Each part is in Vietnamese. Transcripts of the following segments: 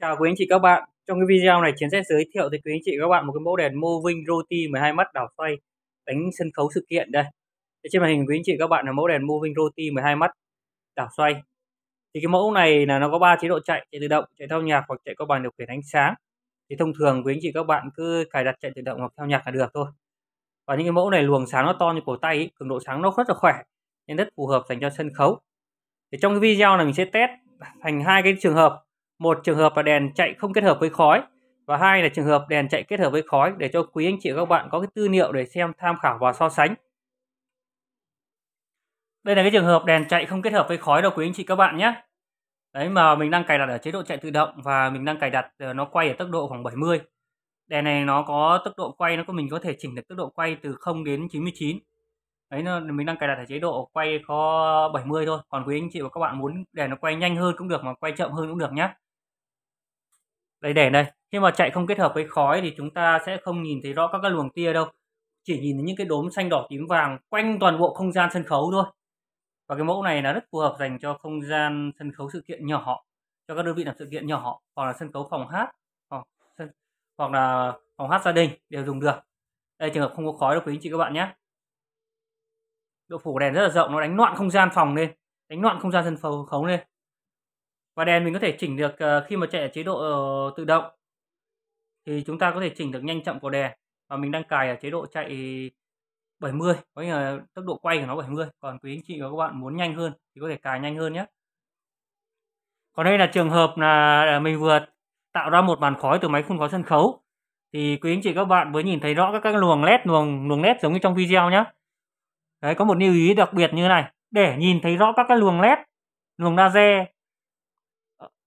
Chào quý anh chị các bạn. Trong cái video này Chiến sẽ giới thiệu tới quý anh chị các bạn một cái mẫu đèn Moving Roti 12 mắt đảo xoay đánh sân khấu sự kiện đây. Thì trên màn hình quý anh chị các bạn là mẫu đèn Moving Roti 12 mắt đảo xoay. Thì cái mẫu này là nó có 3 chế độ chạy, chạy tự động, chạy theo nhạc hoặc chạy có bàn điều khiển ánh sáng. Thì thông thường quý anh chị các bạn cứ cài đặt chạy tự động hoặc theo nhạc là được thôi. Và những cái mẫu này luồng sáng nó to như cổ tay, ấy, cường độ sáng nó rất là khỏe nên rất phù hợp dành cho sân khấu. Thì trong cái video này mình sẽ test thành hai cái trường hợp một trường hợp là đèn chạy không kết hợp với khói và hai là trường hợp đèn chạy kết hợp với khói để cho quý anh chị và các bạn có cái tư liệu để xem tham khảo và so sánh. Đây là cái trường hợp đèn chạy không kết hợp với khói đâu quý anh chị các bạn nhé. Đấy mà mình đang cài đặt ở chế độ chạy tự động và mình đang cài đặt ờ, nó quay ở tốc độ khoảng 70. Đèn này nó có tốc độ quay nó có mình có thể chỉnh được tốc độ quay từ 0 đến 99. Đấy mình đang cài đặt ở chế độ quay có 70 thôi. Còn quý anh chị và các bạn muốn đèn nó quay nhanh hơn cũng được mà quay chậm hơn cũng được nhé đây đèn đây khi mà chạy không kết hợp với khói thì chúng ta sẽ không nhìn thấy rõ các cái luồng tia đâu chỉ nhìn thấy những cái đốm xanh đỏ tím vàng quanh toàn bộ không gian sân khấu thôi và cái mẫu này là rất phù hợp dành cho không gian sân khấu sự kiện nhỏ cho các đơn vị làm sự kiện nhỏ hoặc là sân khấu phòng hát hoặc, hoặc là phòng hát gia đình đều dùng được đây trường hợp không có khói đâu quý anh chị các bạn nhé độ phủ đèn rất là rộng nó đánh loạn không gian phòng lên đánh loạn không gian sân khấu lên và đèn mình có thể chỉnh được ờ, khi mà chạy ở chế độ ờ, tự động thì chúng ta có thể chỉnh được nhanh chậm của đèn và mình đang cài ở chế độ chạy 70 có nghĩa là tốc độ quay của nó 70 còn quý anh chị và các bạn muốn nhanh hơn thì có thể cài nhanh hơn nhé còn đây là trường hợp là à, mình vừa tạo ra một màn khói từ máy phun khói sân khấu thì quý anh chị các bạn mới nhìn thấy rõ các, các luồng led luồng luồng led giống như trong video nhé đấy có một lưu ý đặc biệt như này để nhìn thấy rõ các cái luồng led luồng laser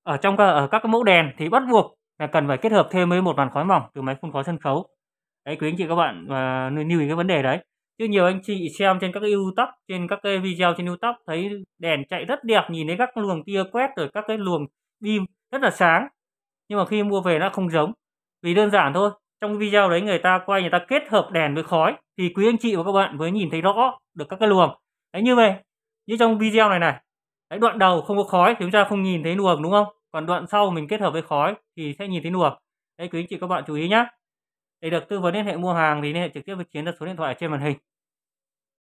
ở trong các ở các cái mẫu đèn thì bắt buộc là cần phải kết hợp thêm với một màn khói mỏng từ máy phun khói sân khấu đấy quý anh chị các bạn và lưu ý cái vấn đề đấy chứ nhiều anh chị xem trên các cái youtube trên các cái video trên youtube thấy đèn chạy rất đẹp nhìn thấy các luồng tia quét rồi các cái luồng pin rất là sáng nhưng mà khi mua về nó không giống vì đơn giản thôi trong video đấy người ta quay người ta kết hợp đèn với khói thì quý anh chị và các bạn mới nhìn thấy rõ được các cái luồng đấy như vậy như trong video này này đấy đoạn đầu không có khói thì chúng ta không nhìn thấy luồng đúng không còn đoạn sau mình kết hợp với khói thì sẽ nhìn thấy luộc đấy quý anh chị các bạn chú ý nhé để được tư vấn liên hệ mua hàng thì liên hệ trực tiếp với chiến ra số điện thoại trên màn hình